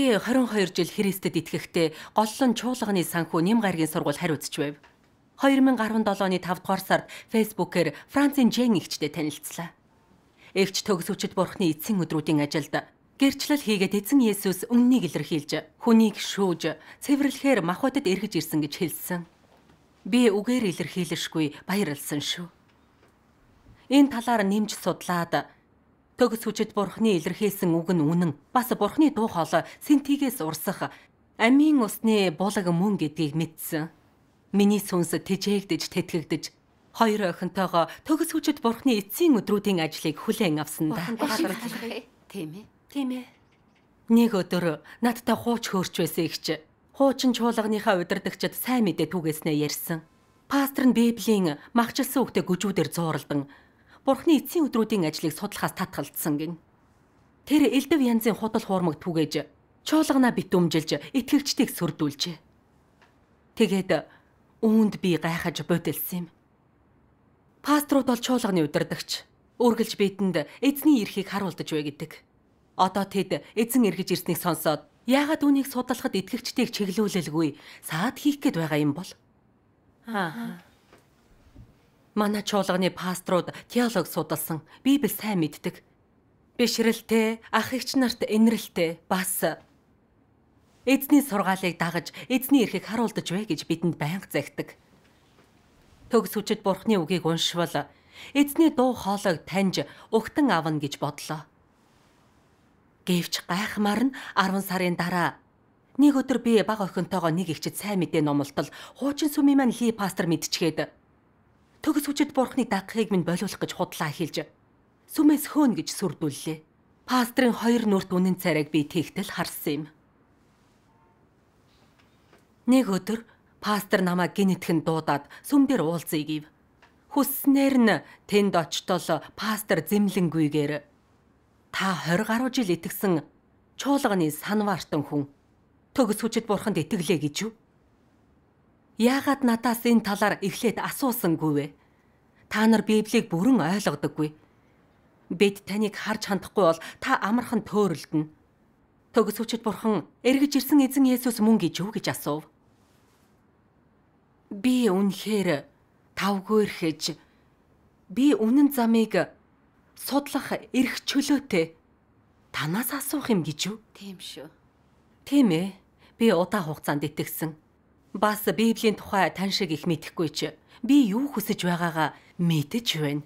Би 22 жил Христэд итгэхдээ голлон чуулганы санхүү Нэм гаргийн сургууль хариуцч байв. 2017 оны 5 дугаар сард Facebook-ээр Францын Жен игчтэй танилцлаа. Эгч төгсөвчд бурхны эцсийн өдрүүдийн ажилд гэрчлэл хийгээд эзэн Есүс үннийг илэрхийлж, хүнийг шүүж, цэвэрлэхээр махбодод эргэж ирсэн гэж хэлсэн. Би үгээр илэрхийлэшгүй баярлсан шүү. Энэ талаар нэмж судлаад Төгс хүчит бурхны илэрхийлсэн үг нь үнэн. Бас бурхны дуу хоолой синтигээс урсах амийн усны булаг мөн гэдгийг мэдсэн. Миний сүнс тэжээгдэж тэтгэгдэж хоёр охинтойгоо төгс хүчит бурхны эцсийн өдрүүдийн ажлыг хүлээн авсан да. Тийм ээ. Тийм ээ. Нэг өдөр надтай хууч хөөрч байсан ихч. Хуучин чуулганыхаа удирдагчид сайн мэдээ түгээснээр ярьсан. Пастор нь Библийн махчилсан үгтэй гүжүүдээр зууралдан Бурхны эцсийн өдрүүдийн ажлыг судлахаас татгалцсан гин. Тэр элдв янзын худал хуурмаг түгэж, чуулгана битүмжилж, итгэгчдийг сөрдүүлжээ. Тэгээд үүнд би гайхаж бодилсан юм. Паструуд бол чуулганы удирдагч. Үргэлж бидэнд эзний эрхийг харуулдаж бай гэдэг. Одоо тэд эзэн эргэж ирснийг сонсоод яагаад үнийг судлахад итгэгчдийг чиглүүлэлгүй саад хийх гээд байгаа юм бол? Аа. Манай чуулганы пасторууд теолог судалсан. Библи сайн мэддэг. Бишрэлтэй, ах эгч нарт энэрэлтэй бас эзний сургаалыг дагаж, эзний эрхийг харуулдаж вэ гэж бидэнд байнга загтдаг. Төгс хүчит бурхны үгийг уншвал эзний дуу хоолойг таньж угтан авна гэж бодлоо. Гэвч гайхмаар нь 10 сарын дараа нэг өдөр би баг охинтойгоо нэг ихчэд сайн мэдээ номлолтол хуучин сүмийн маань ли пастор мэдчихэд төгс хүчит бурхны дагахыг минь болиулах гэж худлаа хэлж сүмээс хөөн гэж сүрдүүллээ. Пастрын хоёр нүрт үнэн царайг би тэгтэл харсан юм. Нэг өдөр пастор намайг гинэтхэн дуудаад сүм дээр уулзъя гэв. Хүснээр нь тэнд очтол пастор зэмлэнгүйгээр та 20 гаруй жил итгэсэн чуулганы санваартан хүн төгс хүчит бурханд итгэлээ гэж юу? Яагаад надаас энэ талаар эхлээд асуусангүй вэ? Та нар Библийг бүрэн ойлгодоггүй. Бид таныг харж хандахгүй бол та амархан төөрөлдөнө. Төгсөвчд бурхан эргэж ирсэн эзэн Есүс мөн гэж юу гэж асуув. Би үнэхээр тавгүй эрхэж би үнэн замыг судлах эрх чөлөөтэй танаас асуух юм гэж юу? Тийм шүү. Тийм ээ. Би удаа хугацаанд итгэсэн Бас Библийн тухай тань шиг их мэдэхгүй ч би юу хүсэж байгаагаа мэдэж байна.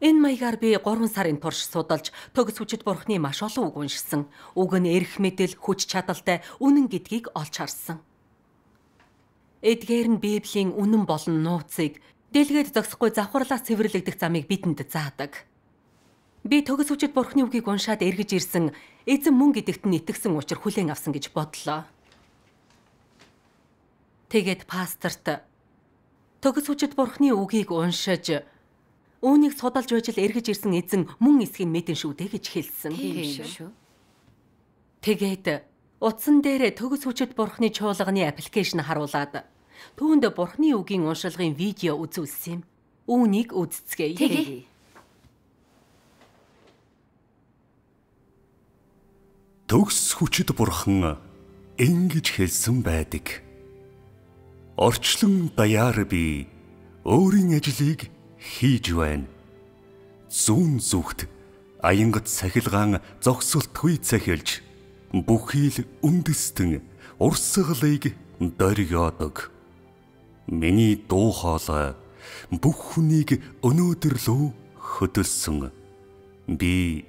Энэ маягаар би 3 сарын турш судалж төгс хүчит бурхны маш олон үг уншсан. Үг нь эрх мэдэл, хүч чадалтай үнэн гэдгийг олж харсан. Эдгээр нь Библийн үнэн болон нууцыг дэлгээд зогсохгүй завхарлаас цэвэрлэгдэх замыг бидэнд заадаг. Би төгс хүчит бурхны үгийг уншаад эргэж ирсэн эзэн мөн гэдэгт нь итгэсэн учир хүлээн авсан гэж бодлоо. Тэгээд пасторт төгс хүчит бурхны үгийг уншиж үүнийг судалж байжл эргэж ирсэн эзэн мөн эсхийн мэдэн шүү дээ гэж хэлсэн. Тийм шүү. Тэгээд утсан дээр төгс хүчит бурхны чуулганы аппликейшн харуулад түүнд бурхны үгийн уншилгын видео үзүүлсэн юм. Үүнийг үзцгээе. Тэгээд төгс хүчит бурхан ингэж хэлсэн байдаг орчлон даяар би өөрийн ажлыг хийж байна. Зүүн зүгт аянгат сахилгаан зогсолтгүй цахилж бүхий л үндэстэн урсгалыг дөргиодог. Миний дуу хоолой бүх хүнийг өнөөдөр лөө хөдөлсөн. Би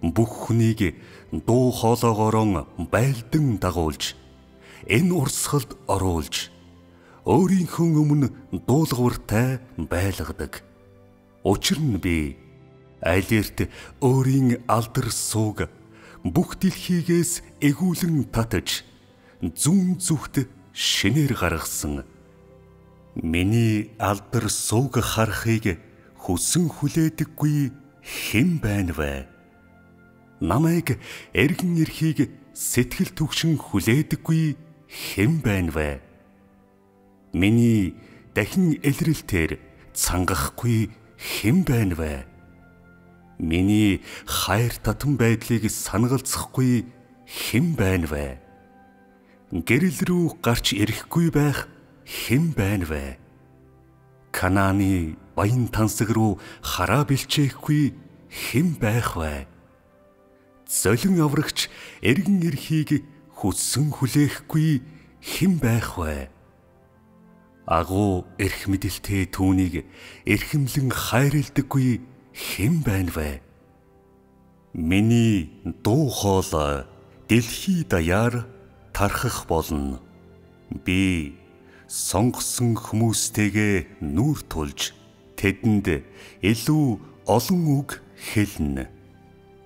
бүх хүнийг дуу хоолоогоор байлдан дагуулж энэ урсгалд оруулж өөрийнхөө өмнө дуулууртай байлгадаг. Учир нь би алерт өөрийн алдар сууг бүх дэлхийгээс эгүүлэн татаж зүн зүхт шинээр гаргасан. Миний алдар сууг харахыг хүсэн хүлээдэггүй хэн байна вэ? Намайг эргэн ирэхийг сэтгэл төвшин хүлээдэггүй хэн байна вэ? Миний дахин илрэлтээр цангахгүй хэн байна вэ? Миний хайр татан байдлыг санагалцахгүй хэн байна вэ? Гэрэл рүү гарч ирэхгүй байх хэн байна вэ? Канааны баян тансаг руу хараа бэлчээхгүй хэн байх вэ? Золин аврагч эргэн ирэхийг хүссэн хүлээхгүй хэн байх вэ? Агуу эрх мэдэлтэй түүнийг эрхэмлэн хайрладаггүй хэн байна вэ? Миний дуу хоолой дэлхий даяар тархах болно. Би сонгосон хүмүүстэйгээ нүүр тулж тэдэнд илүү олон үг хэлнэ.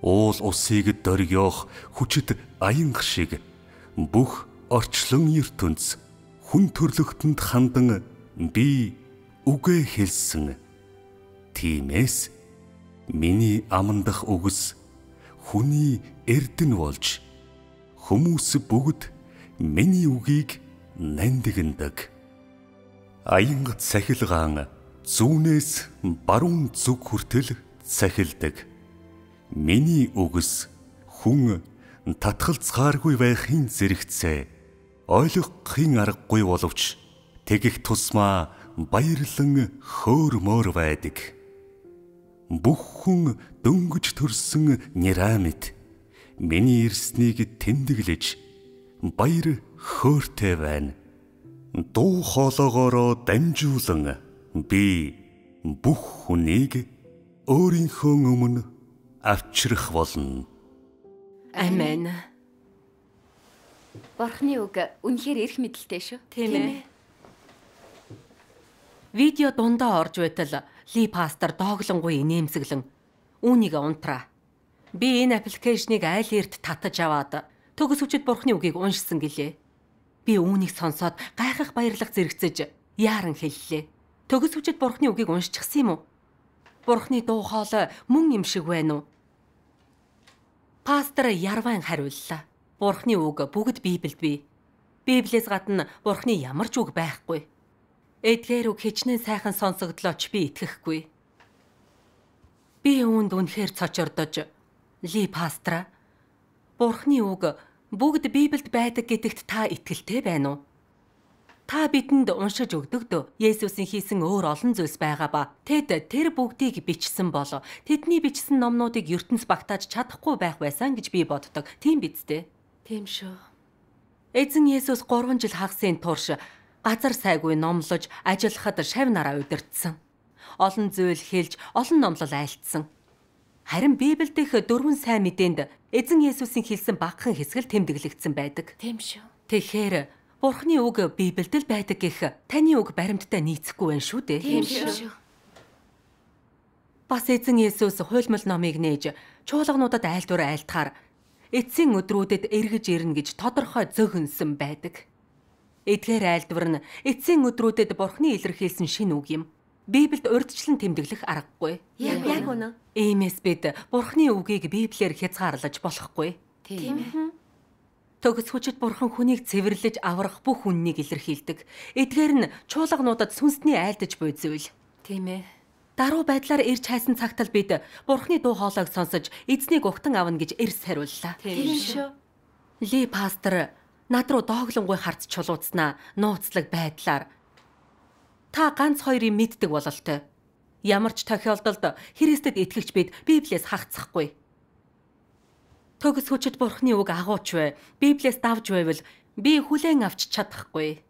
Уул усыг дөргиох хүчит аянга шиг бүх орчлон ертөнцийн хүн төрлөختөнд хандан би үгээ хэлсэн. Тимээс миний амандах үгс хүний эрдэн болж хүмүүс бүгд миний үгийг нандиндаг. Аянгац сахилгаан зүүнээс баруун зүг хүртэл сахилдаг. Миний үгс хүн татгалцгааргүй байхын зэрэгцээ ойлгохын аргагүй боловч тэгэх тусмаа баярлан хөөрмөр байдаг. Бүх хүн дөнгөж төрсөн нерамид миний ирснийг тэмдэглэж баяр хөөртэй байна. Дуу хоолоогоороо дамжуулан би бүх хүнийг өөрийнхөө өмнө авчрах болно. Амен. Бурхны үг үнэхээр эрх мэдэлтэй шүү. Тийм ээ. Видео дундаа орж байтал Ли пастор дооглонгүй нэмсэглэн үүнийг унтраа. Би энэ аппликейшнийг айл эрт татаж аваад төгсөвчд Бурхны үгийг уншсан гэлээ. Би үүнийг сонсоод гайхах баярлах зэрэгцэж яаран хэллээ. Төгсөвчд Бурхны үгийг уншчихсан юм уу? Бурхны дуу хоолой мөн юм шиг байна уу? Пастор ярван хариуллаа. Бурхны үг бүгд Библиэд бий. Библиэс гадна Бурхны ямар ч үг байхгүй. Эдгээр үг хичнээн сайхан сонсогдлооч би итгэхгүй. Би үүнд үнэхээр цочордож Ли пастра Бурхны үг бүгд Библиэд байдаг гэдэгт та итгэлтэй байна уу? Та бидэнд уншиж өгдөгдөө Есүсийн хийсэн өөр олон зүйлс байгаа ба тэд тэр бүгдийг бичсэн болоо тэдний бичсэн номнуудыг ертөнц багтааж чадахгүй байх байсан гэж би боддог. Тийм биз дээ. Тийм шүү. Эзэн Есүс 3 жил хагасын турш газар сайгүй номлож, ажиллахад шав нараа удирдсан. Олон зүйл хэлж, олон номлол айлтсан. Харин Библиэд их дөрвөн сайн мэдээнд эзэн Есүсийн хэлсэн багахан хэсгэл тэмдэглэгдсэн байдаг. Тийм шүү. Тэгэхээр Бурхны үг Библиэд л байдаг гэх таны үг баримттай нийцэхгүй байх шүү дээ. Тийм шүү. Бас эзэн Есүс хуйлмал номыг нээж чуулгануудад айлдвар айлтахаар эцсийн өдрүүдэд эргэж ирнэ гэж тодорхой зөгөнсөн байдаг. Эдгээр айлдвар нь эцсийн өдрүүдэд Бурхны илэрхийлсэн шин үг юм. Библиэд урьдчилан тэмдэглэх аргагүй. Яг яг үнэн. Иймээс бид Бурхны үгийг Библиэр хязгаарлаж болохгүй. Тийм ээ. Төгс хүчит Бурхан хүнийг цэвэрлэж аврах бүх үннийг илэрхийлдэг. Эдгээр нь чуулгануудад сүнсний айлдаж буй зүйл. Тийм ээ даруй байдлаар ирж хайсан цагт л бид бурхны дуу хоолойг сонсож эзнийг угтан авна гэж эрс хариуллаа. Тийм шүү. Ли пастор над руу дооглонгүй харц чулууцнаа нууцлаг байдлаар та ганц хоёрыг мэддэг бололтой. Ямар ч тохиолдолд Христэд итгэгч бид Библиэс хагцахгүй. Төгс хүчит бурхны үг агууч вэ. Библиэс давж байвал би хүлээн авч чадахгүй.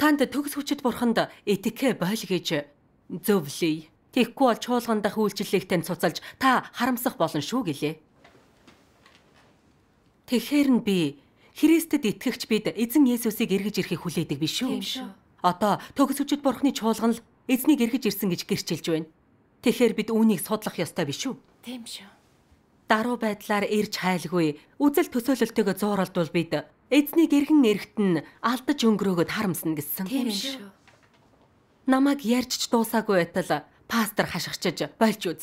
Танд төгс хүчит бурханд итгэхэ боль гэж Зөвлөе. Тэгэхгүй бол чуулган дах үйлчлэлийг тань цуцалж та харамсах болно шүү гэлээ. Тэгэхэр нь би Христэд итгэгч бид эзэн Есүсийг эргэж ирэхийг хүлээдэг биш үү? Одоо төгсөвчд бурхны чуулган л эзнийг эргэж ирсэн гэж гэрчилж байна. Тэгэхэр бид үүнийг судлах ёстой биш үү? Тийм шүү. Даруй байдлаар ирж хайлгүй үзэл төсөөлөлтөөгөө зууралдвал бид эзнийг эргэн эрэхт нь алдаж өнгөрөөгд харамсна гэсэн. Тийм шүү намайг ярьж ч дуусаагүй байтал пастор хашгичж болж үз.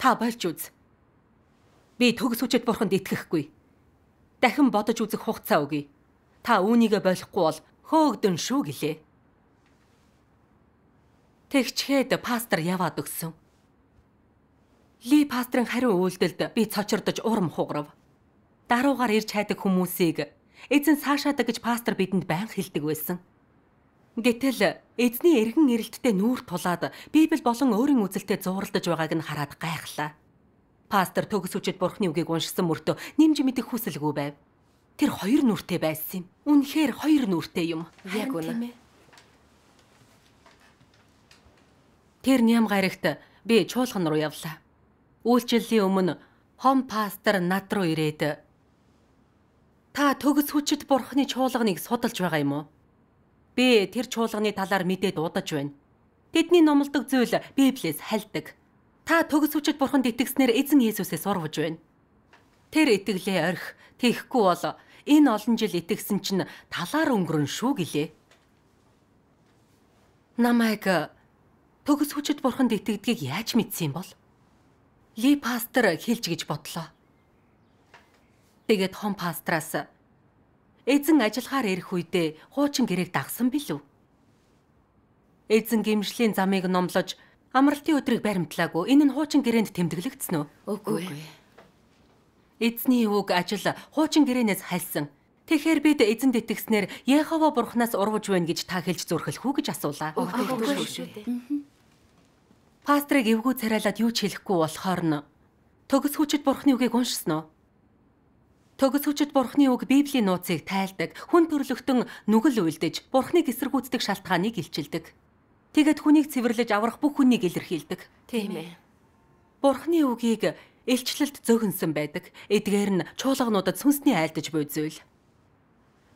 Та болж үз. Би төгс үчэд бурханд итгэхгүй. Дахин бодож үзэх хугацаа өгье. Та үүнийгээ болохгүй бол хөөгдөн шүү гэлээ. Тэгчгээд пастор яваад өгсөн. Ли пастрын хариу үйлдэлд би цочирдож урам хугарав. Даруугаар ирж хайдаг хүмүүсийг эзэн цаашаадаг гэж пастор бидэнд байн хэлдэг байсан. Гэтэл эзний эргэн эрэлттэй нүүр тулаад Библи болон өөрийн үзэлтэд зууралдаж байгааг нь хараад гайхлаа. Пастор төгсвчд бурхны үгийг уншсан мөртөө нэмж мэдэх хүсэлгүй байв. Тэр хоёр нүртэй байсан юм. Үнэхээр хоёр нүртэй юм. Яг үнэ. Тэр ням гарагт би чуулган руу явлаа. Үйлчлэлийн өмнө хом пастор над руу ирээд та төгс хүчит бурхны чуулганыг судалж байгаа юм уу? Би тэр чуулганы талаар мэдээд удаж байна. Тэдний номлодог зүйл Библиэс хальдаг. Та төгсвчд бурханд итгэснээр эзэн Есүсээс урвж байна. Тэр итгэлээ орхи тийхгүй бол энэ олон жил итгэсэн чинь талаар өнгөрөн шүү гэлээ. Намайг төгсвчд бурханд итгэдгийг яаж мэдсэн юм бол? Ли пастор хэлж гэж бодлоо. Тэгээд хон пастраас Эзэн ажиллахаар ирэх үедээ хуучин гэрээг дагсан билүү? Эзэн гимшлийн замыг номлож амралтын өдрийг баримтлаагүй. Энэ нь хуучин гэрээнд тэмдэглэгдсэн үү? Үгүй. Эзний үг ажил хуучин гэрээнээс хальсан. Тэгэхээр бид эзэнд итгэснээр Яхова бурхнаас урвж байна гэж та хэлж зүрхлэхүү гэж асуулаа. Үгүй шүү дээ. Пастрыг эвгүй царайлаад юу ч хэлэхгүй болохоор нь төгс хүчит бурхны үгийг уншсан уу? Төгсөвчд бурхны үг Библийн нууцыг тайлдаг, хүн төрлөختөн нүгэл үйлдэж, бурхныг эсэргүүцдэг шалтгааныг илчилдэг. Тэгэд хүнийг цэвэрлэж аврах бүх хүнийг илэрхийлдэг. Тийм ээ. Бурхны үгийг илчлэлд зөөгнсөн байдаг. Эдгээр нь чуулгануудад сүнсний айлдаж буй зүйл.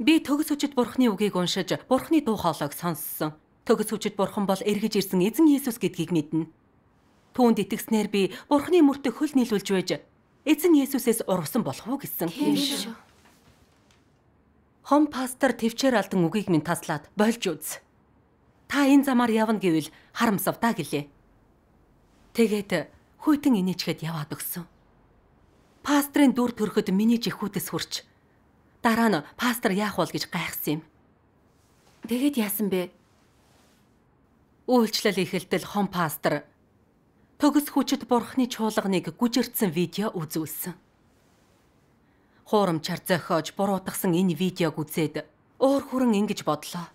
Би төгсөвчд бурхны үгийг уншиж, бурхны дуу хоолойг сонссон. Төгсөвчд бурхан бол эргэж ирсэн эзэн Есүс гэдгийг мэднэ. Түүнд итгэснээр би бурхны мөртөө хөл нийлүүлж байж Эзэн Есүсээс урвсан болов уу гэсэн. Тийм шүү. Хом пастор төвчээр алдан үгийг минь таслаад болж үз. Та энэ замаар явна гэвэл харамсавдаа гэлээ. Тэгээд хүйтэн инээчгээд яваад өгсөн. Пастрын дүр төрхөд миний жихүүдээс хурч дараа нь пастор яах бол гэж гайхсан юм. Тэгээд яасан бэ? Үйлчлэл эхэлтэл хом пастор төгс хүчит бурхны чуулганыг гүжирдсэн видео үзүүлсэн. Хуурамчаар зохиож буруутгсан энэ видеог үзээд уур хүрэн ингэж бодлоо.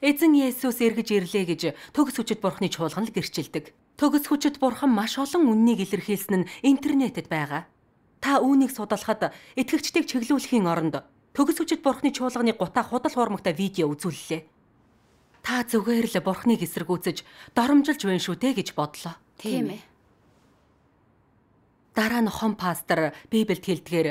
Эзэн Есүс эргэж ирлээ гэж төгс хүчит бурхны чуулган л гэрчилдэг. Төгс хүчит бурхан маш олон үннийг илэрхийлсэн нь интернэтэд байгаа. Та үүнийг судлахад итгэгчдийг чиглүүлэхийн оронд төгс хүчит бурхны чуулганы гутаа худал хуурмагтай видео үзүүллээ та зүгээр л бурхныг эсэргүүцэж доромжилж байна шүү те гэж бодлоо. Тийм ээ. Дараа нь хом пастор Библиэд хэлдгээр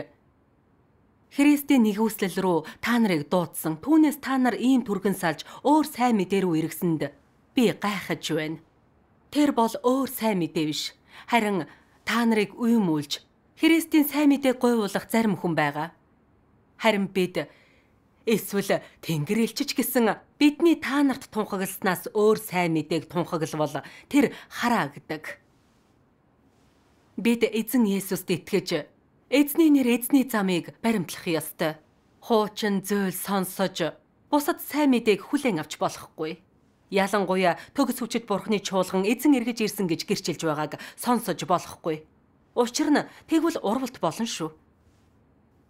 Христийн нэгүслэл рүү та нарыг дуудсан. Түүнээс та нар ийм түргэн салж өөр сайн мэдээ рүү иргэсэнд би гайхаж байна. Тэр бол өөр сайн мэдээ биш. Харин та нарыг үемүүлж Христийн сайн мэдээг гойвуулах зарим хүн байгаа. Харин бид Эсвэл тэнгэр элчиж гэсэн бидний та нарт тунхагласнаас өөр сайн мэдээг тунхаглавал тэр хараа гэдэг. Бид эзэн Есүст итгэж эзний нэр эзний замыг баримтлах ёстой. Хуучин зөөл сонсож бусад сайн мэдээг хүлээн авч болохгүй. Ялангуяа төгс хүчит бурхны чуулган эзэн эргэж ирсэн гэж гэрчилж байгааг сонсож болохгүй. Учир нь тэгвэл урвалт болно шүү.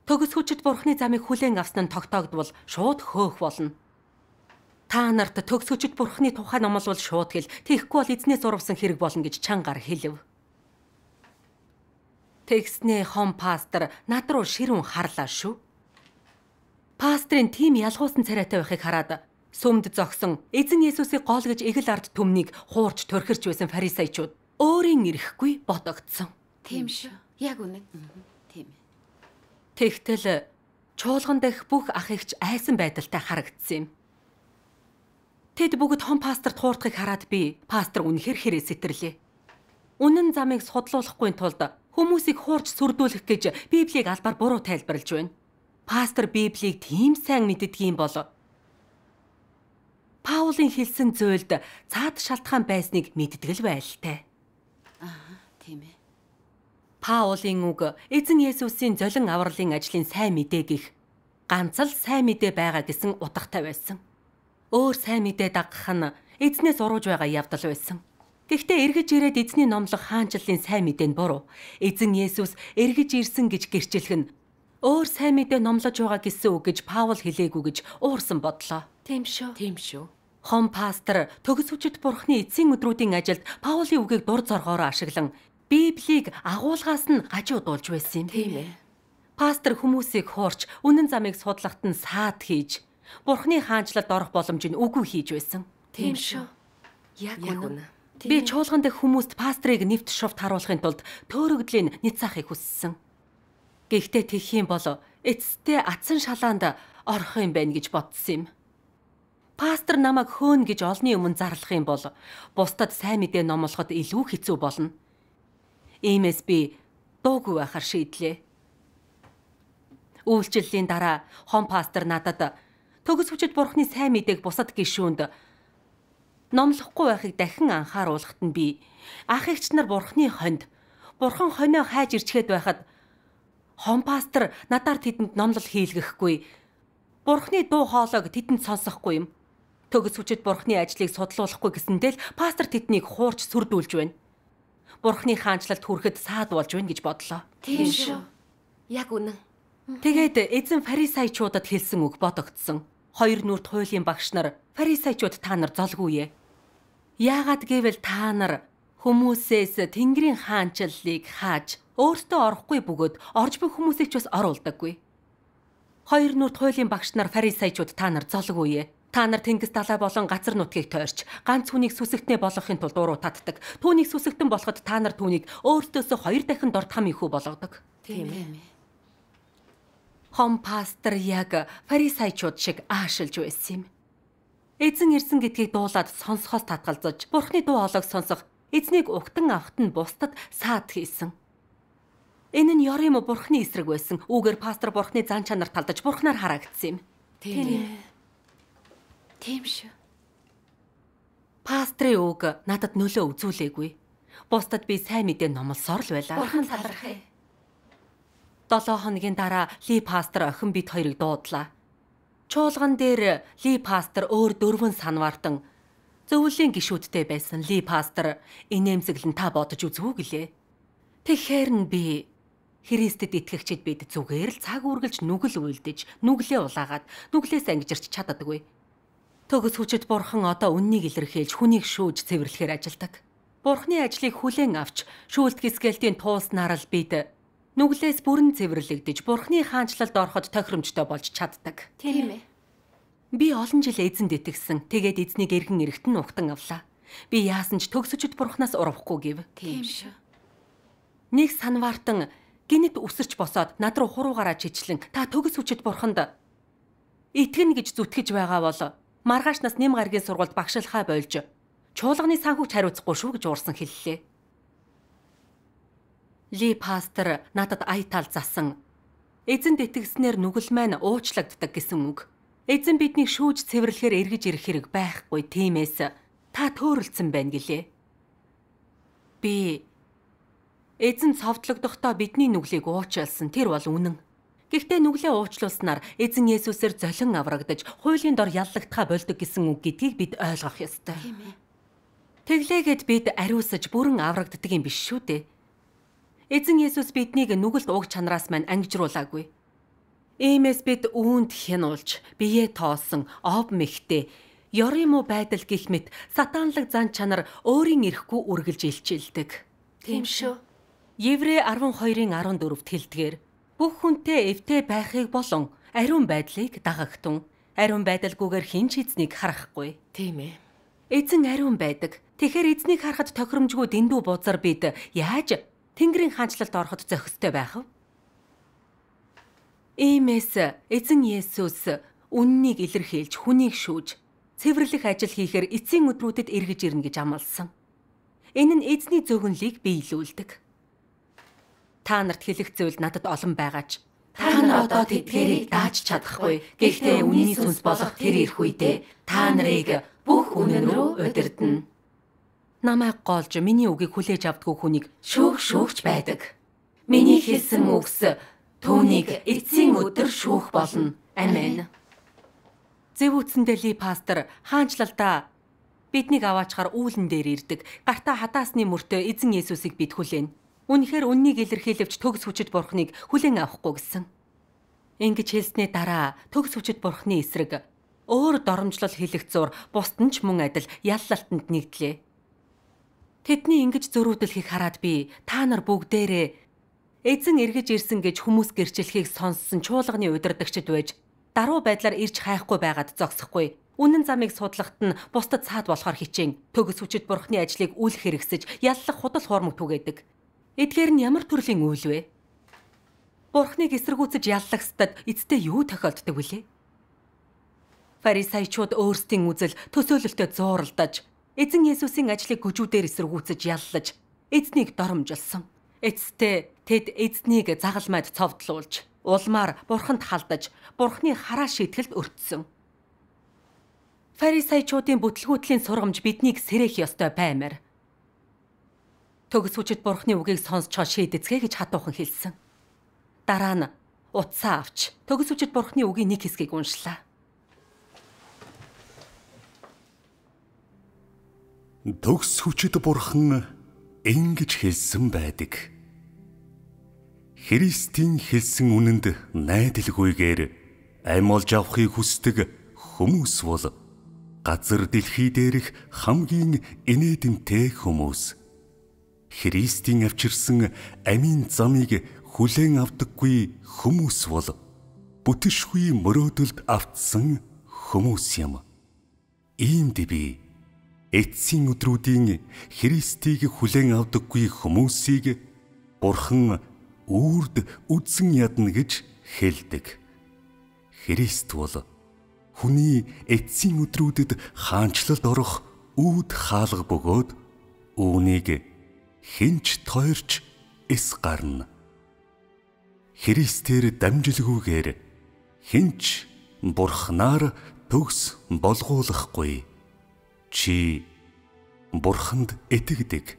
Төгсгүүчд бурхны замыг хүлээн авсан нь тогтоогдвол шууд хөөх болно. Та нарт төгсгүүчд бурхны тухайн номлол шууд гэл тийхгүй бол эзнээ зурвсан хэрэг болно гэж чангаар хэлв. Тэгснээ хом пастор над руу ширүүн харлаа шүү. Пастрын тийм ялгуусан царайтай байхыг хараад сүмд зогсон эзэн Есүсийг гол гэж эгэл ард түмнийг хуурч төрхөрч байсан фарисеучуд өөрийн ирэхгүй бодогдсон. Тийм шүү. Яг үнэн. Mm -hmm. Тэгтэл чуулган дэх бүх ах ихч айсан байдалтай харагдсан юм. Тэд бүгд хон пастор туурдахыг хараад би пастор үнэхэр хэрэг сэтэрлээ. Үнэн замыг судлуулахгүй тулд хүмүүсийг хуурж сүрдүүлэх гэж Библийг албаар буруу тайлбарлаж байна. Пастор Библийг тийм сайн мэддгийм бол Паулийн хэлсэн зүйлд цаад шалтгаан байсныг мэдтгэл байлтай. Аа, тийм ээ. Та уулын үг Эзэн Есүсийн золин авралын ажлын сайн мэдээ гих ганц л сайн мэдээ байгаа гэсэн утгатай байсан. Өөр сайн мэдээ дагах нь эзнээс урууж байгаа явдал байсан. Гэхдээ эргэж ирээд эзний номлох хаанчлалын сайн мэдээ нь буруу. Эзэн Есүс эргэж ирсэн гэж гэрчлэх нь өөр сайн мэдээ номлож байгаа гэсэн үг гэж Паул хэлээгүү гэж уурсан бодлоо. Тийм шүү. Тийм шүү. Хон пастор төгсвчд бурхны эцсийн өдрүүдийн ажилд Паулийн үгийг дур зоргоор ашиглан Библийг агуулгаас нь гажууд уулж байсан юм. Тийм ээ. Пастор хүмүүсийг хуурч үнэн замыг судлахад нь саад хийж, Бурхны хаанчлалд орох боломж нь үгүй хийж байсан. Тийм шүү. Яг үнэн. Би чуулган дэх хүмүүст пастрыг нэвт шувт харуулахын тулд төөрөгдлийн нийт цаахыг хүссэн. Гэхдээ тэгэх юм бол эцэстээ атсан шалаанд орох юм байна гэж бодсон юм. Пастор намайг хөөн гэж олны өмнө зарлах юм бол бусдад сайн мэдээ номлоход илүү хэцүү болно. Иймээс би дуугүй байхаар шийдлээ. Үйлчлэлийн дараа хон пастор надад төгс хүчит бурхны сайн мэдээг бусад гишүүнд номлохгүй байхыг дахин анхааруулахад нь би ах эгч нар бурхны хонд бурхан хонио хайж ирчгээд байхад хон пастор надаар тэдэнд номлол хийлгэхгүй бурхны дуу хоолойг тэдэнд сонсохгүй юм төгс хүчит бурхны ажлыг судлуулахгүй гэсэндээ л пастор тэднийг хуурч сүрдүүлж байна бурхны хаанчлалд хүрэхэд саад болж байна гэж бодлоо. Тийм шүү. Яг үнэн. Тэгээд эзэн фарисеучудад хэлсэн үг бодогдсон. Хоёр нүрд хуулийн багш нар фарисеучуд та нар золгүй ээ. Яагаад гэвэл та нар хүмүүсээс Тэнгэрийн хаанчлалыг хааж өөртөө орохгүй бөгөөд орж бүх хүмүүсийг ч бас оруулдаггүй. Хоёр нүрд хуулийн багш нар фарисеучуд та нар золгүй ээ. Та нар тэнгис далай болон газар нутгийг тойрч ганц хүнийг сүсэгтнээ болгохын тулд уруу татдаг. Түүнийг сүсэгтэн болоход та нар түүнийг өөртөөсөө хоёр дахин дорд хам ихүү болгодог. Тийм ээ. Хом пастор яг фарисайчууд шиг аашилж байсан юм. Эзэн ирсэн гэдгийг дуулаад сонсохоос татгалзаж, Бурхны дуу хоолойг сонсох эзнийг угтан авахт нь бусдад саад хийсэн. Энэ нь Ярим бурхны эсрэг байсан. Үүгээр пастор бурхны зан чанар талдаж бурхнаар харагдсан юм. Тийм. Тийм шүү. Пастрын үг надад нөлөө үзүүлээгүй. Бусдад би сайн мэдээ номлосоор л байлаа. Бурхан талархъя. 7 хоногийн дараа Ли пастор охин бит хоёрыг дуудлаа. Чуулган дээр Ли пастор өөр дөрвөн санвартан зөвлөлийн гişүүдтэй байсан Ли пастор инээмсэглэн та бодож үзв үү гэлээ. Тэгэхээр нь би Христэд итгэгчид бид зүгээр л цаг үргэлж нүгэл үйлдэж, нүглээ улаагаад, нүглээс ангижирч чаддаггүй. Төгс хүчит бурхан одоо үннийг илэрхийлж хүнийг шүүж цэвэрлэхээр ажилдаг. Бурхны ажлыг хүлээн авч шүүлт гисгэлтийн тууснаар л бид нүглээс бүрэн цэвэрлэгдэж бурхны хаанчлалд ороход тохиромжтой болж чаддаг. Тийм ээ. Би олон жил эзэнд итгэсэн. Тэгээд эзнийг эргэн эргэтэн ухтан авлаа. Би яасан ч төгсөжд бурхнаас урвахгүй гэв. Тийм шүү. Нэг санваартан гинэт өсөрч босоод над руу хуруугаараа чичлэн та төгс хүчит бурханд итгэнэ гэж зүтгэж байгаа болоо маргааш нас нэм гаргийн сургуульд багшлахаа болж чуулганы санхүүгч хариуцахгүй шүү гэж уурсан хэллээ. Ли пастор надад аятал засан. Эзэнд итгэснээр нүгэл маань уучлагддаг гэсэн үг. Эзэн биднийг шүүж цэвэрлэхээр эргэж ирэх хэрэг байхгүй тиймээс та төөрөлдсөн байна гэлээ. Би эзэн цовдлогдохдоо бидний нүглийг уучлсан тэр бол үнэн. Гэхдээ нүглээ уучлуулснаар эзэн Есүсээр золин аврагдаж хуулийн дор яллагтаа болдог гэсэн үг гэдгийг бид ойлгох ёстой. Тэглээгээд бид ариусж бүрэн аврагддаг юм биш шүү дээ. Эзэн Есүс биднийг нүгэлт уг чанараас мань ангижруулаагүй. Иймээс бид үүнд хянуулж, бие тоосон, ов мэхтэй, ёримо байдал гих мэт сатанлаг зан чанар өөрийн эрхгүй үргэлж илчилдэг. Тийм шүү. Еврэ 12-ын 14-т хэлдгээр бүх хүнтэй эвтэй байхыг болон ариун байдлыг дагагтун. Ариун байдалгүйгээр хинч эзнийг харахгүй. Тийм ээ. Эзэн ариун байдаг. Тэгэхэр эзнийг харахад тохиромжгүй дэндүү бузар бид яаж Тэнгэрийн хаанчлалд ороход зохистой байх вэ? Иймээс эзэн Есүс үннийг илэрхийлж хүнийг шүүж цэвэрлэх ажил хийхээр эцсийн өдрүүдэд эргэж ирнэ гэж амласан. Энэ нь эзний зөвгөнлийг биелүүлдэг та нарт хэлэх зүйл надад олон байгаач. Та нар одоо тэдгэрийг дааж чадахгүй. Гэхдээ үнний сүнс болох тэр ирэх үедээ та нарыг бүх үнэн рүү удирдана. Намайг голж миний үгийг хүлээж авдгүй хүнийг шүүх шүүгч байдаг. Миний хэлсэн үгс түүнийг эцсийн өдөр шүүх болно. Амен. Зэв үтсэндээ ли пастор хаанчлалдаа биднийг аваачаар үүлэн дээр ирдэг. Гартаа хатаасны мөртөө эзэн Есүсийг бид хүлээнэ. Үнэхээр үннийг илэрхийлвч төгс хүчит бурхныг хүлээн авахгүй гэсэн. Ингэж хэлснээ дараа төгс хүчит бурхны эсрэг өөр доромжлол хийх зур бусд нь ч мөн адил яллалтанд нэгдлээ. Тэдний ингэж зөрүүдлэхийг хараад би та нар бүгдээрээ эзэн эргэж ирсэн гэж хүмүүс гэрчлэхийг сонссон чуулганы удирдагчд байж даруй байдлаар ирж хайхгүй байгаад зогсохгүй. Үнэн замыг судлахад нь бусдад цаад болохоор хичээн төгс хүчит бурхны ажлыг үл хэрэгсэж яллах худал хуурмаг түгээдэг. Эдгээр нь ямар төрлийн үйл вэ? Бурхныг эсэргүүцэж яллагсдад эцтэй юу тохиолддог вүлээ? Фарисеучуд өөрсдийн үзэл төсөөлөлтөд зууралдаж, эзэн Есүсийн ажлыг гүжүүдээр эсэргүүцэж яллаж, эзнийг доромжилсан. Эцтэй тэд эзнийг загалмайд цовдлуулж, улмаар бурханд халдаж, бурхны хараа шийтгэлд өртсөн. Фарисеучуудын бүтлгүүтлийн сургамж биднийг сэрээх ёстой баймаар Төгсвчд бурхны үгийг сонсчоо шийдэцгээ гэж хатуухан хэлсэн. Дараа нь утсаа авч төгсвчд бурхны үгийн нэг хэсгийг уншлаа. Төгс хүчит бурхан ингэж хэлсэн байдаг. Христийн хэлсэн үнэнд найдалгүйгээр амь олж авахыг хүсдэг хүмүүс бол газар дэлхий дээрх хамгийн инээдэмтэй хүмүүс. Христийн авчирсан амийн замыг хүлээн авдаггүй хүмүүс бол бүтшгүй мөрөөдөлд автсан хүмүүс юм. Ийм дэби эцсийн өдрүүдийн Христийг хүлээн авдаггүй хүмүүсийг Бурхан үрд үдсэн ядна гэж хэлдэг. Христ бол хүний эцсийн өдрүүдэд хаанчлалд орох үүд хаалга бөгөөд үүнийг хинч тойрч эс гарна. Христээр дамжилгүйгээр хинч бурхнаар төгс болгуулахгүй. Чи бурханд итгэдэг.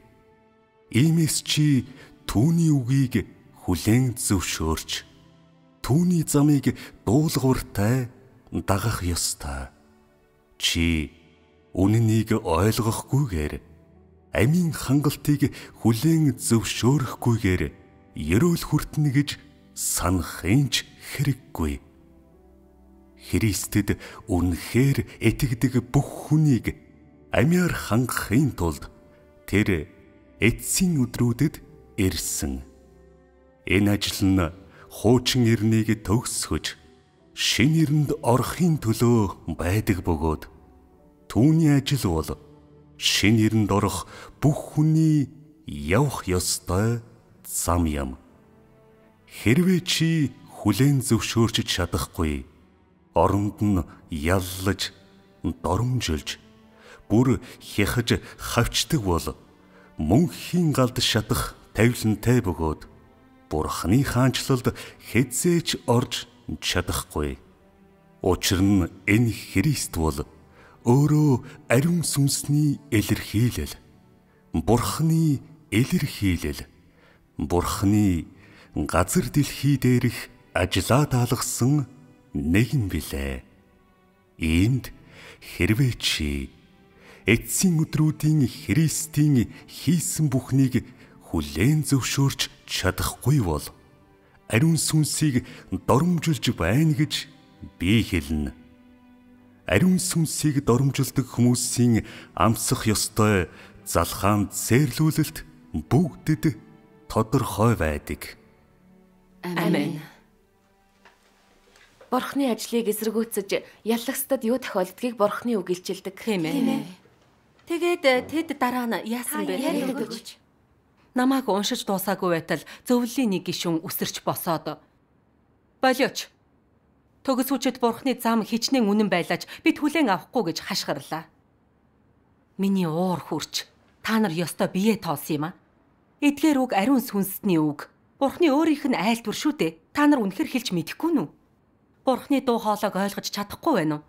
Иймээс чи түүний үгийг хүлээн зөвшөөрч түүний замыг дуулууртай дагах ёстой. Чи үннийг ойлгохгүйгээр амийн хангалтыг хүлээн зөвшөөрөхгүйгээр ерөөл хүртнэ гэж санах инж хэрэггүй. Христэд үнэхээр итгэдэг бүх хүнийг амиар хангахын тулд тэр эцсийн өдрүүдэд ирсэн. Энэ ажил нь хуучин ирнийг төгсгөж шин ирэнд орохын төлөө байдаг бөгөөд түүний ажил бол шин хэрэнд орох бүх хүний явах ёстой зам юм. Хэрвээ чи хүлээн зөвшөөрч чадахгүй оронд нь яллаж доромжилж бүр хяхаж хавчдаг бол мөнхийн галд шатах тавилантай бөгөөд бурхны хаанчлалд хэзээч орж чадахгүй. Учир нь энэ Христ бол өөрөө ариун сүнсний илэрхийлэл бурхны илэрхийлэл бурхны газар дэлхий дээрх ажиллаа даалгасан нэгэн билээ. Иймд хэрвээ чи эцсийн өдрүүдийн Христийн хийсэн бүхнийг хүлээн зөвшөөрч чадахгүй бол ариун сүнсийг доромжилж байна гэж би хэлнэ ариун сүнсийг доромжилдог хүмүүсийн амсах ёстой залхаан зээрлүүлэлт бүгдэд тодорхой байдаг. Амен. Бурхны ажлыг эсэргүүцэж яллагстад юу тохиолддгийг бурхны үг илчилдэг. Тийм ээ. Тэгээд э, тэд дараа нь яасан бэ? Намааг уншиж дуусаагүй байтал зөвлөлийн нэг гишүүн үсэрч босоод. Болиоч Төгсвчэд бурхны зам хичнээн үнэн байлаач би түлэн авахгүй гэж хашгирлаа. Миний уур хурч та нар ёстой бие тоолсон юм а. Эдгээр үг ариун сүнсний үг. Бурхны өөрийнх нь айлтвар шүү дээ. Та нар үнэхэр хэлж мэдэхгүй нү. Бурхны дуу хоолойг ойлгож чадахгүй байна уу?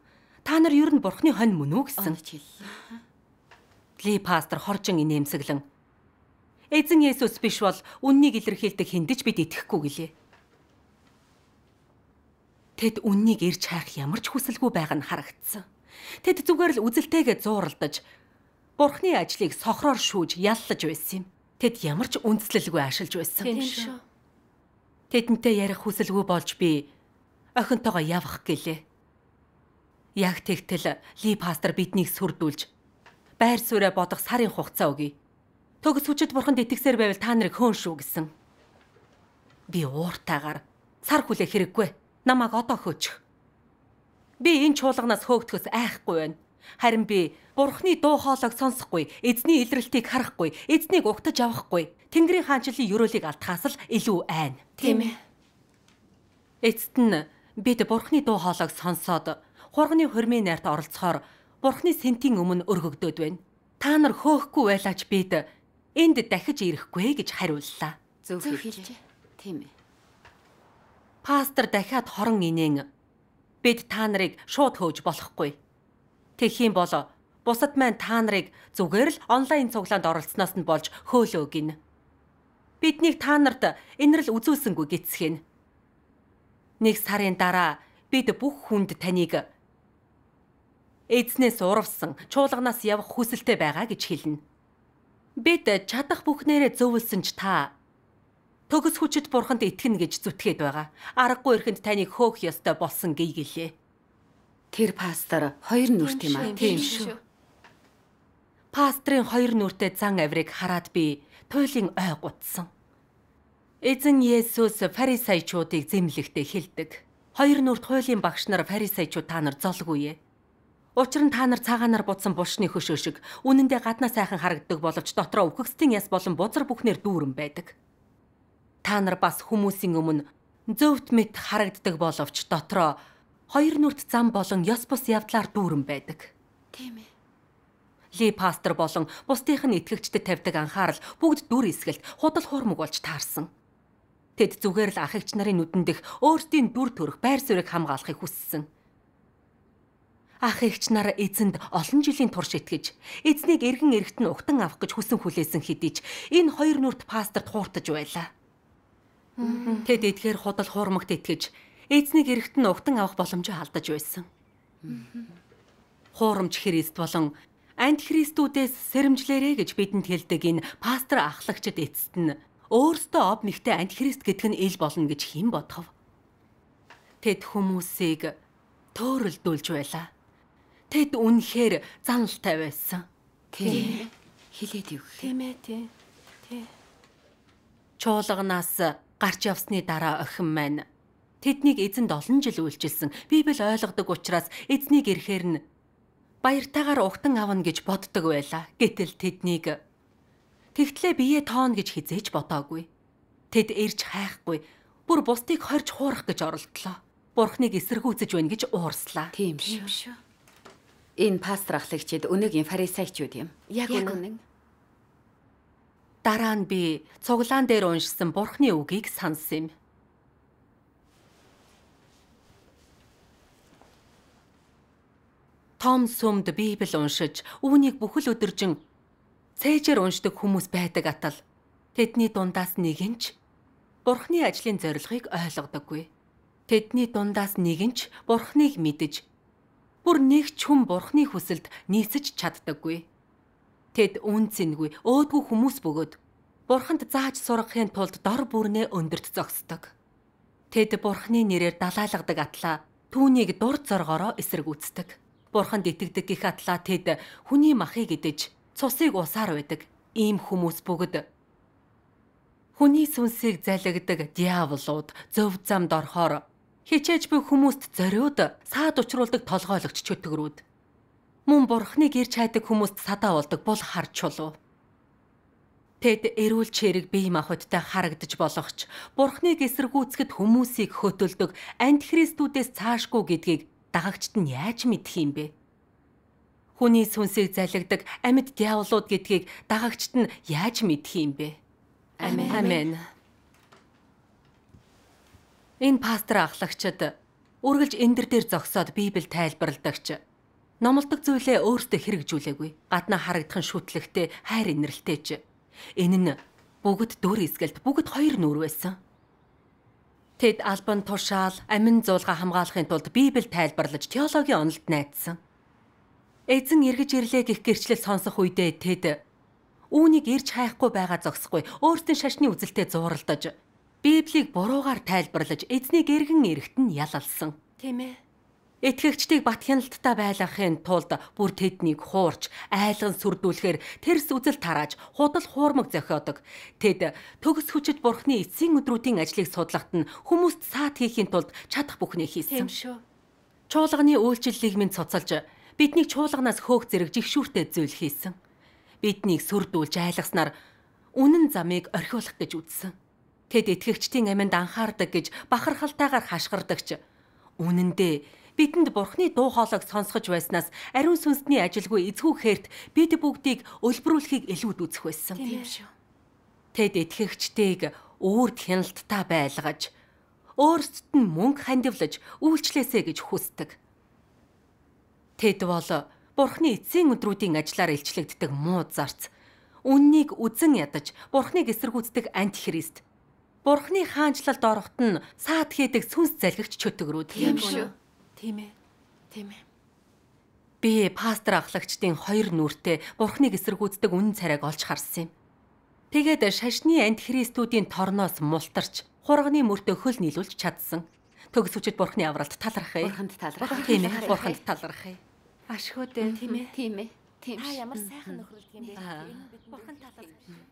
Та нар юу н бурхны хонь мөн үү гэсэн. Ли пастор хоржин инээмсэглэн. Эзэн Есүс биш бол үннийг илэрхийлдэг хүндэж бид итгэхгүй гэлээ. Тэд үннийг ирж хайх ямар ч хүсэлгүй байх нь харагдсан. Тэд зүгээр л үзэлтэйгээ зууралдаж Бурхны ажлыг сохроор шүүж яллаж байсан юм. Тэд ямар ч үндслэлгүй ашиглаж байсан. Тийм шүү. Тэдэнтэй ярих хүсэлгүй болж би охинтойгоо явах гэлээ. Яг тэгтэл Ли пастор биднийг сүрдүүлж байр суурэ бодох сарын хугацаа өгье. Төгс хүчит бурханд итгэсээр байвал та нарыг хөөн шүү гэсэн. Би ууртаагаар сар хүлээх хэрэггүй намайг одоо хөөчих. Би энэ чуулганаас хөөгдөхөс айхгүй байна. Харин би Бурхны дуу хоолойг сонсохгүй, эзний илрэлтийг харахгүй, эзнийг угтаж авахгүй, Тэнгэрийн хаанчлалын ёроолыг алдхаас л илүү айн. Тийм ээ. Эцэст нь бид Бурхны дуу хоолойг сонсоод хурганы хормын найрт оролцохоор Бурхны сэнтийн өмнө өргөгдөөд байна. Та нар хөөхгүй байлаач бид энд дахиж ирэхгүй гэж хариуллаа. Зөв хэлжээ. Тийм ээ. Пастор дахиад хорон инээн. Бид та нарыг шууд хөөж болохгүй. Тэгхийн бол бусад маань та нарыг зүгээр л онлайн цуглаанд оролцсноос нь болж хөөлөө гин. Биднийг та нарт инрэл үзүүлсэнгүй гэцхэн. Нэг сарын дараа бид бүх хүнд таныг эзнээс урвсан, чуулганаас явах хүсэлтэй байгаа гэж хэлнэ. Бид чадах бүхнээрээ зөвлөсөн ч та төгс хүчит бурханд итгэнэ гэж зүтгээд байгаа. Аргагүй ихэнд таныг хөөх ёстой болсон гээ гэлээ. Тэр пастор хоёр нүрт юм аа. Тийм шүү. Пастрын хоёр нүртэй зан авирыг хараад би туйлын ой гутсан. Эзэн Есүс фарисеучуудыг зэмлэхдээ хэлдэг. Хоёр нүрт хуулийн багш нар фарисеучууд та нар золгүй ээ. Учир нь та нар цагаанаар будсан булшны хөшөө шиг үнэндээ гаднаа сайхан харагддаг боловч дотроо үхэгсдийн яс болон бузар бүхнэр дүүрэн байдаг. Та нар бас хүмүүсийн өмнө зөвхт мэт харагддаг боловч дотроо хоёр нүрт зам болон ёс бус явдлаар дүүрэн байдаг. Тийм ээ. Ли пастор болон бусдынх нь итгэгчдэд тавьдаг анхаарал бүгд дүр эсгэлт худал хуурмаг болж таарсан. Тэд зүгээр л ахагч нарын нүдэн дэх өөрсдийн дүр төрх байр суурийг хамгаалахыг хүссэн. Ах эгч нар эзэнд олон жилийн турш итгэж, эзнийг эргэн эргэтэн ухтан авах гэж хүсэн хүлээсэн хэдий ч энэ хоёр нүрт пасторт хууртаж байлаа. Тэд эдгээр худал хуурмагт итгэж эзний гэрэгт нь угтан авах боломжоо алдаж байсан. Хуурамч Христ болон антихристүүдээс сэрэмжлэрээ гэж бидэнд хэлдэг энэ пастор ахлагчд эцэст нь өөрсдөө об нэгтэй антихрист гэдэг нь ил болно гэж хэн бодхов? Тэд хүмүүсийг төөрөлдүүлж байлаа. Тэд үнэхээр заналтай байсан. Тийм. Хилээд юу гэх юм бэ? Тийм. Чуулганаас гарч явсны дараа охин маань тэднийг эзэнд олон жил үйлчилсэн. Библи ойлгодог учраас эзнийг ирэхээр нь баяртайгаар ухтан авна гэж боддог байлаа. Гэтэл тэднийг тэгтлээ бие тоон гэж хизээж бодоогүй. Тэд ирж хайхгүй. Бүр бусдыг хорж хуурах гэж оролдлоо. Бурхныг эсэргүүцэж байна гэж уурслаа. Тийм шүү. Энэ пастрахлагчид өнөөгийн фарисеучуд юм. Яг үнэн. Дараа нь би цуглаан дээр уншсан бурхны үгийг сонссон юм. Том сүмд Библи уншиж, үүнийг бүхэл өдөржин цээжээр уншдаг хүмүүс байдаг атал. Тэдний дундаас нэг нь ч Бурхны ажлын зорилгыг ойлгодоггүй. Тэдний дундаас нэг нь ч Бурхныг мэдж, бүр нэг ч хүн Бурхны хүсэлд нийсэж чаддаггүй. Тэд үн цэнгүй, өөдгүй хүмүүс бөгөөд бурханд зааж сургахын тулд дор бүрнээ өндөрт зогсдог. Тэд бурханы нэрээр далайлгадаг атлаа түүнийг дур зоргороо эсэргүүцдэг. Бурханд итгэдэг гих атлаа тэд хүний махыг идэж цусыг усаар байдаг. Ийм хүмүүс бүгд хүний сүнсийг залгидаг диаволууд зөв замд орохоор хичээж буй хүмүүст зориуд саад учруулдаг толгойлогч чөтгөрүүд Мөн бурхныг ирж хайдаг хүмүүст садаа болдог бол хар чулуу. Тэд эрүүл чирэг бие махбодтой харагдаж болохч бурхныг эсэргүүцэхэд хүмүүсийг хөтөлдөг антихристүүдээс цаашгүй гэдгийг дагагчд нь яаж мэдэх юм бэ? Хүний сүнсийг залгидаг амьд диаволууд гэдгийг дагагчд нь яаж мэдэх юм бэ? Амен. Амен. Энэ пастор ахлагчид үргэлж эндэр дээр зогсоод Библи тайлбарладагч Номлодог зүйлээ өөртөө хэрэгжүүлээгүй. Гаднаа харагдахын шүтлэгтэй, хайр инэрлэлтэй ч. Энэ нь бүгд дөр эсгэлд бүгд хоёр нүур байсан. Тэд албан тушаал, амин зуулга хамгаалахын тулд Библи тайлбарлаж теологийн онолд найдсан. Эзэн эргэж ирлээ гэх гэрчлэл сонсох үедээ тэд үүнийг ирж хайхгүй байгаа зогсохгүй өөртөө шашны үзэлтэд зууралдаж Библийг буруугаар тайлбарлаж эзнийг эргэн эрэхт нь ялалсан. Тийм ээ. Итгэгчдийг бат хяналттай байлгахын тулд бүр тэднийг хуурч, айлган сүрдүүлэхээр тэрс үзэл тарааж, худал хуурмаг зохиодог. Тэд төгс хүчит бурхны эцсийн өдрүүдийн ажлыг судлахад нь хүмүүст саад хийхийн тулд чадах бүхнээ хийсэн. Тийм шүү. Чуулганы үйлчлэлийг минь цоцолж, биднийг чуулганаас хөөх зэрэг жигшүүртэй зүйл хийсэн. Биднийг сүрдүүлж айлгаснаар үнэн замыг орхиулах гэж үзсэн. Тэд итгэгчдийн аминд анхаардаг гэж бахархалтайгаар хашгирдагч. Үнэндээ Бидэнд бурхны дуу хоолойг сонсгож байснаас ариун сүнсний ажилгүй эзгүй хээрт бид бүгдийг өлбрүүлэхийг илүүд үзэх байсан. Тийм шүү. Тэд итгэгчтэйг өөрт хяналттай байлгаж өөрсдөд нь мөнгө хандивлаж үйлчлээсэ гэж хүсдэг. Тэд бол Бурхны эцсийн өдрүүдийн ажиллаар илчлэгддэг муу зарц. Үннийг үзен ядаж Бурхныг эсэргүүцдэг антихрист. Бурхны хаанчлалд орохт нь саад хийдэг сүнс залгигч чөтгөрүүд. Тийм шүү. Тийм ээ. Тийм ээ. Би пастор ахлагчдын хоёр нүртэй Бурхныг эсэргүүцдэг үн царайг олж харсан юм. Тэгээд шашны антихристүүдийн торноос мултарч хурганы мөртөө хөл нийлүүлж чадсан. Төгсвчд Бурхны авралт талрах ээ. Бурханд талрах. Тийм ээ. Бурханд талрах ээ. Ашгүй дээ. Тийм ээ. Тийм ээ. Тийм. Та ямар сайхан нөхрөл юм бэ? Бурхан талрах.